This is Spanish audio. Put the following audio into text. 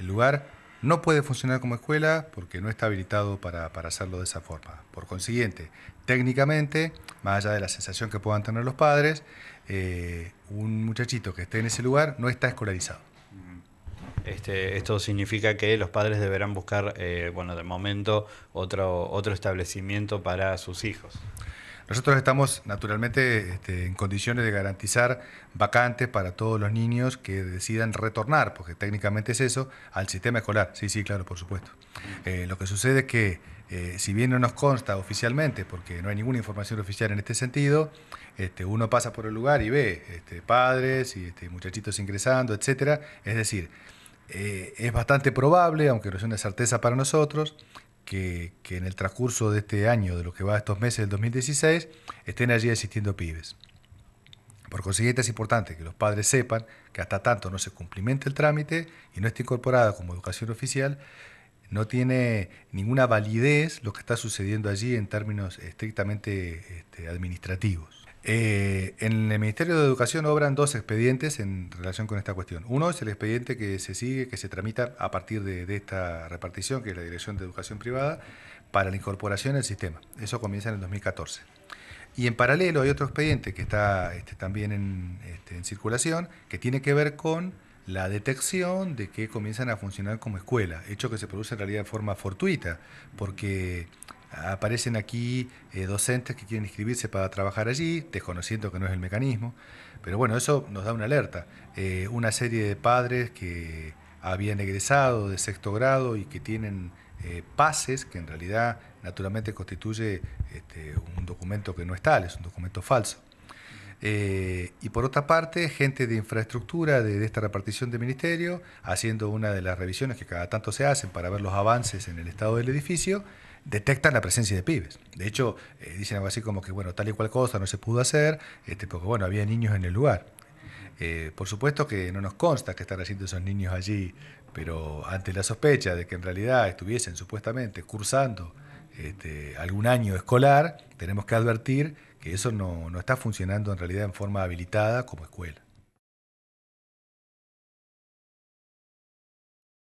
El lugar no puede funcionar como escuela porque no está habilitado para, hacerlo de esa forma. Por consiguiente, técnicamente, más allá de la sensación que puedan tener los padres, eh, un muchachito que esté en ese lugar no está escolarizado. Este, esto significa que los padres deberán buscar, eh, bueno, de momento, otro, otro establecimiento para sus hijos. Nosotros estamos naturalmente este, en condiciones de garantizar vacantes para todos los niños que decidan retornar, porque técnicamente es eso, al sistema escolar. Sí, sí, claro, por supuesto. Eh, lo que sucede es que, eh, si bien no nos consta oficialmente, porque no hay ninguna información oficial en este sentido, este, uno pasa por el lugar y ve este, padres y muchachitos ingresando, etcétera. Es decir, eh, es bastante probable, aunque no es una certeza para nosotros, que, en el transcurso de este año, de lo que va a estos meses del 2016, estén allí asistiendo pibes. Por consiguiente, es importante que los padres sepan que hasta tanto no se cumplimente el trámite y no esté incorporada como educación oficial, no tiene ninguna validez lo que está sucediendo allí en términos estrictamente este, administrativos. Eh, en el Ministerio de Educación obran dos expedientes en relación con esta cuestión. Uno es el expediente que se sigue, que se tramita a partir de, esta repartición, que es la Dirección de Educación Privada, para la incorporación al sistema. Eso comienza en el 2014. Y en paralelo hay otro expediente que está este, también en, este, en circulación, que tiene que ver con la detección de que comienzan a funcionar como escuela, hecho que se produce en realidad de forma fortuita, porque aparecen aquí eh, docentes que quieren inscribirse para trabajar allí, desconociendo que no es el mecanismo. Pero bueno, eso nos da una alerta. Eh, una serie de padres que habían egresado de sexto grado y que tienen eh, pases, que en realidad naturalmente constituye este, un documento que no es tal, es un documento falso. y por otra parte, gente de infraestructura de, esta repartición de ministerio, haciendo una de las revisiones que cada tanto se hacen para ver los avances en el estado del edificio, detectan la presencia de pibes. De hecho, eh, dicen algo así como que, bueno, tal y cual cosa no se pudo hacer, este, porque, bueno, había niños en el lugar. Eh, por supuesto que no nos consta que están haciendo esos niños allí, pero ante la sospecha de que en realidad estuviesen supuestamente cursando este, algún año escolar, tenemos que advertir que eso no está funcionando en realidad en forma habilitada como escuela.